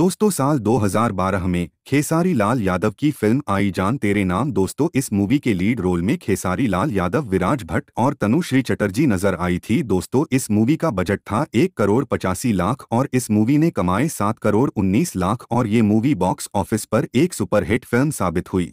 दोस्तों साल 2012 में खेसारी लाल यादव की फिल्म आई जान तेरे नाम दोस्तों इस मूवी के लीड रोल में खेसारी लाल यादव विराज भट्ट और तनुश्री चटर्जी नजर आई थी दोस्तों इस मूवी का बजट था एक करोड़ पचासी लाख और इस मूवी ने कमाए सात करोड़ उन्नीस लाख और ये मूवी बॉक्स ऑफिस पर एक सुपरहिट फिल्म साबित हुई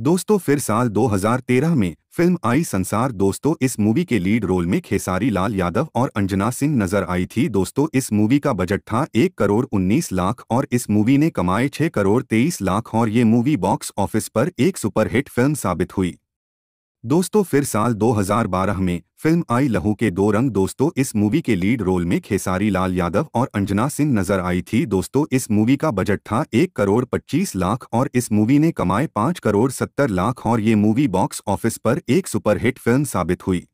दोस्तों फिर साल 2013 में फिल्म आई संसार दोस्तों इस मूवी के लीड रोल में खेसारी लाल यादव और अंजना सिंह नजर आई थी दोस्तों इस मूवी का बजट था एक करोड़ उन्नीस लाख और इस मूवी ने कमाए छह करोड़ तेईस लाख और ये मूवी बॉक्स ऑफिस पर एक सुपरहिट फिल्म साबित हुई दोस्तों फिर साल 2012 में फिल्म आई लहू के दो रंग दोस्तों इस मूवी के लीड रोल में खेसारी लाल यादव और अंजना सिंह नजर आई थी दोस्तों इस मूवी का बजट था एक करोड़ पच्चीस लाख और इस मूवी ने कमाए पाँच करोड़ सत्तर लाख और ये मूवी बॉक्स ऑफिस पर एक सुपरहिट फिल्म साबित हुई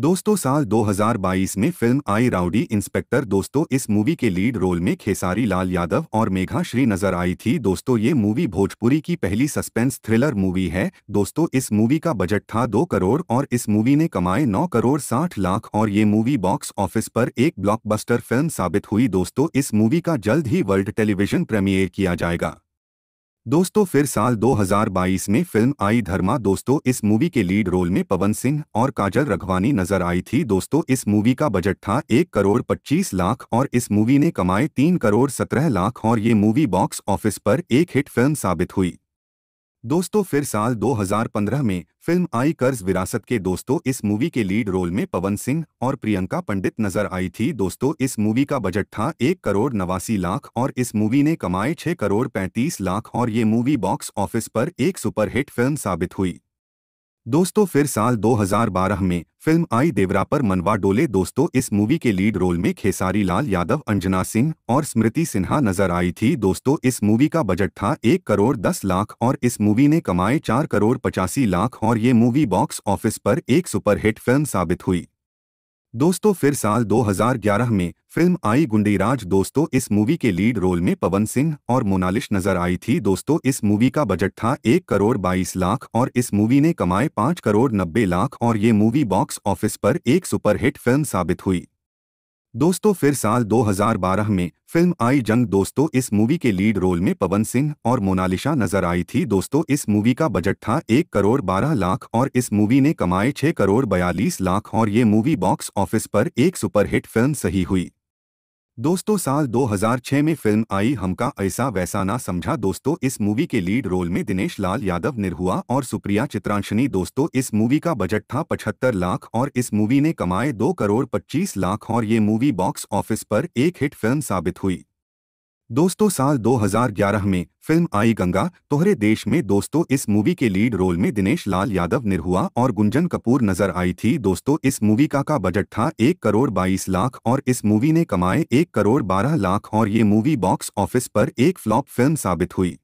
दोस्तों साल 2022 में फिल्म आई राउडी इंस्पेक्टर दोस्तों इस मूवी के लीड रोल में खेसारी लाल यादव और मेघा श्री नजर आई थी दोस्तों ये मूवी भोजपुरी की पहली सस्पेंस थ्रिलर मूवी है दोस्तों इस मूवी का बजट था दो करोड़ और इस मूवी ने कमाए नौ करोड़ साठ लाख और ये मूवी बॉक्स ऑफिस पर एक ब्लॉकबस्टर फिल्म साबित हुई दोस्तों इस मूवी का जल्द ही वर्ल्ड टेलीविजन प्रीमियर किया जाएगा दोस्तों फिर साल 2022 में फिल्म आई धर्मा दोस्तों इस मूवी के लीड रोल में पवन सिंह और काजल रघवानी नजर आई थी दोस्तों इस मूवी का बजट था एक करोड़ पच्चीस लाख और इस मूवी ने कमाए तीन करोड़ सत्रह लाख और ये मूवी बॉक्स ऑफिस पर एक हिट फिल्म साबित हुई दोस्तों फिर साल 2015 में फिल्म आई कर्ज विरासत के दोस्तों इस मूवी के लीड रोल में पवन सिंह और प्रियंका पंडित नजर आई थी दोस्तों इस मूवी का बजट था एक करोड़ नवासी लाख और इस मूवी ने कमाए छह करोड़ पैंतीस लाख और ये मूवी बॉक्स ऑफिस पर एक सुपरहिट फिल्म साबित हुई दोस्तों फिर साल 2012 में फिल्म आई देवरा पर मनवा डोले दोस्तों इस मूवी के लीड रोल में खेसारी लाल यादव अंजना सिंह और स्मृति सिन्हा नजर आई थी दोस्तों इस मूवी का बजट था एक करोड़ दस लाख और इस मूवी ने कमाए चार करोड़ पचासी लाख और ये मूवी बॉक्स ऑफिस पर एक सुपरहिट फिल्म साबित हुई दोस्तों फिर साल 2011 में फिल्म आई गुंडीराज दोस्तों इस मूवी के लीड रोल में पवन सिंह और मोनालिश नजर आई थी दोस्तों इस मूवी का बजट था एक करोड़ बाईस लाख और इस मूवी ने कमाए पाँच करोड़ नब्बे लाख और ये मूवी बॉक्स ऑफिस पर एक सुपरहिट फिल्म साबित हुई दोस्तों फिर साल 2012 में फिल्म आई जंग दोस्तों इस मूवी के लीड रोल में पवन सिंह और मोनालिशा नजर आई थी दोस्तों इस मूवी का बजट था एक करोड़ बारह लाख और इस मूवी ने कमाए छह करोड़ बयालीस लाख और ये मूवी बॉक्स ऑफिस पर एक सुपरहिट फिल्म सही हुई दोस्तों साल 2006 में फिल्म आई हमका ऐसा वैसा ना समझा दोस्तों इस मूवी के लीड रोल में दिनेश लाल यादव निरहुआ और सुप्रिया चित्रांशनी दोस्तों इस मूवी का बजट था 75 लाख और इस मूवी ने कमाए 2 करोड़ 25 लाख और ये मूवी बॉक्स ऑफिस पर एक हिट फिल्म साबित हुई दोस्तों साल 2011 में फिल्म आई गंगा तोहरे देश में दोस्तों इस मूवी के लीड रोल में दिनेश लाल यादव निरहुआ और गुंजन कपूर नजर आई थी दोस्तों इस मूवी का का बजट था एक करोड़ बाईस लाख और इस मूवी ने कमाए एक करोड़ बारह लाख और ये मूवी बॉक्स ऑफिस पर एक फ्लॉप फिल्म साबित हुई